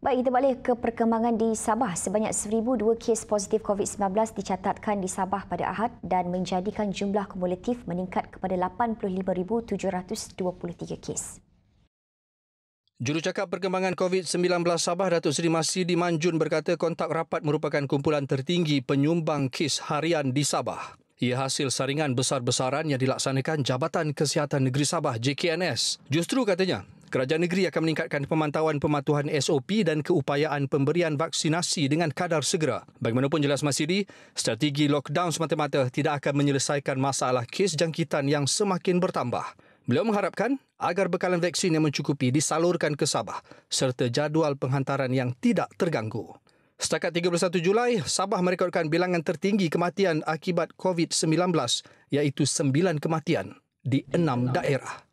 Baik, kita balik ke perkembangan di Sabah. Sebanyak 1,002 kes positif COVID-19 dicatatkan di Sabah pada Ahad dan menjadikan jumlah kumulatif meningkat kepada 85,723 kes. Jurucakap Perkembangan COVID-19 Sabah, Datuk Seri Masih Manjun berkata kontak rapat merupakan kumpulan tertinggi penyumbang kes harian di Sabah. Ia hasil saringan besar-besaran yang dilaksanakan Jabatan Kesihatan Negeri Sabah, JKNS. Justru katanya, Kerajaan negeri akan meningkatkan pemantauan pematuhan SOP dan keupayaan pemberian vaksinasi dengan kadar segera. Bagaimanapun jelas Masiri, strategi lockdown semata-mata tidak akan menyelesaikan masalah kes jangkitan yang semakin bertambah. Beliau mengharapkan agar bekalan vaksin yang mencukupi disalurkan ke Sabah serta jadual penghantaran yang tidak terganggu. Setakat 31 Julai, Sabah merekodkan bilangan tertinggi kematian akibat COVID-19 iaitu 9 kematian di 6 daerah.